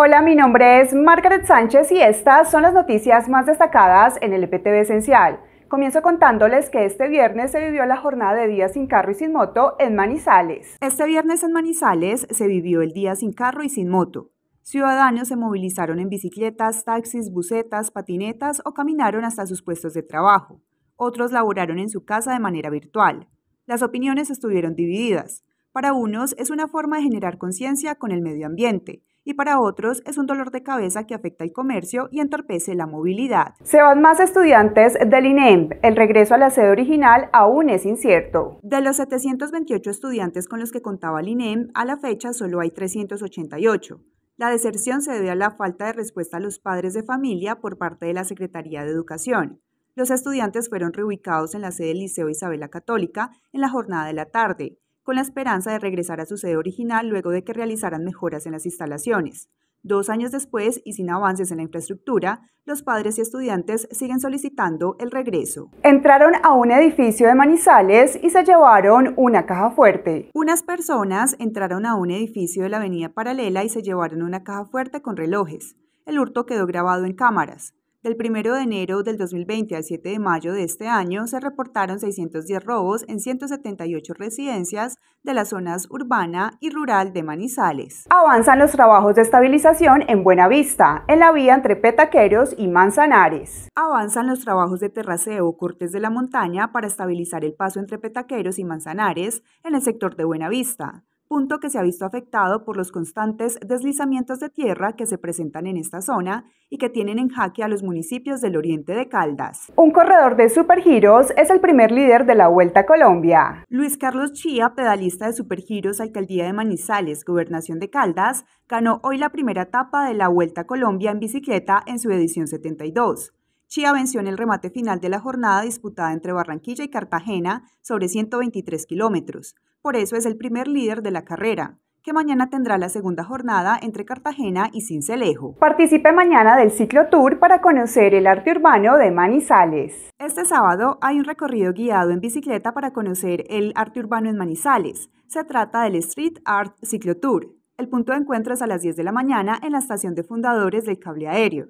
Hola, mi nombre es Margaret Sánchez y estas son las noticias más destacadas en el EPTV Esencial. Comienzo contándoles que este viernes se vivió la jornada de Día sin Carro y sin Moto en Manizales. Este viernes en Manizales se vivió el Día sin Carro y sin Moto. Ciudadanos se movilizaron en bicicletas, taxis, busetas, patinetas o caminaron hasta sus puestos de trabajo. Otros laboraron en su casa de manera virtual. Las opiniones estuvieron divididas. Para unos es una forma de generar conciencia con el medio ambiente, y para otros es un dolor de cabeza que afecta el comercio y entorpece la movilidad. Se van más estudiantes del INEM. El regreso a la sede original aún es incierto. De los 728 estudiantes con los que contaba el INEM, a la fecha solo hay 388. La deserción se debe a la falta de respuesta a los padres de familia por parte de la Secretaría de Educación. Los estudiantes fueron reubicados en la sede del Liceo Isabela Católica en la jornada de la tarde con la esperanza de regresar a su sede original luego de que realizaran mejoras en las instalaciones. Dos años después y sin avances en la infraestructura, los padres y estudiantes siguen solicitando el regreso. Entraron a un edificio de Manizales y se llevaron una caja fuerte. Unas personas entraron a un edificio de la avenida paralela y se llevaron una caja fuerte con relojes. El hurto quedó grabado en cámaras. Del 1 de enero del 2020 al 7 de mayo de este año se reportaron 610 robos en 178 residencias de las zonas urbana y rural de Manizales. Avanzan los trabajos de estabilización en Buenavista, en la vía entre Petaqueros y Manzanares. Avanzan los trabajos de terraceo Cortes de la Montaña para estabilizar el paso entre Petaqueros y Manzanares en el sector de Buenavista punto que se ha visto afectado por los constantes deslizamientos de tierra que se presentan en esta zona y que tienen en jaque a los municipios del oriente de Caldas. Un corredor de supergiros es el primer líder de la Vuelta a Colombia. Luis Carlos Chía, pedalista de supergiros, alcaldía de Manizales, gobernación de Caldas, ganó hoy la primera etapa de la Vuelta a Colombia en bicicleta en su edición 72. Chía venció en el remate final de la jornada disputada entre Barranquilla y Cartagena sobre 123 kilómetros. Por eso es el primer líder de la carrera que mañana tendrá la segunda jornada entre Cartagena y Cincelejo. Participe mañana del ciclo tour para conocer el arte urbano de Manizales. Este sábado hay un recorrido guiado en bicicleta para conocer el arte urbano en Manizales. Se trata del Street Art Ciclo Tour. El punto de encuentro es a las 10 de la mañana en la estación de fundadores del cable aéreo.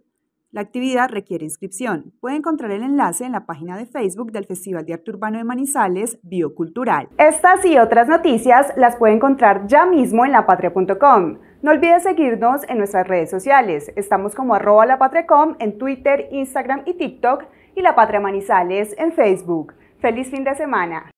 La actividad requiere inscripción. Puede encontrar el enlace en la página de Facebook del Festival de Arte Urbano de Manizales Biocultural. Estas y otras noticias las puede encontrar ya mismo en lapatria.com. No olvides seguirnos en nuestras redes sociales. Estamos como arroba lapatriacom en Twitter, Instagram y TikTok y La Patria Manizales en Facebook. ¡Feliz fin de semana!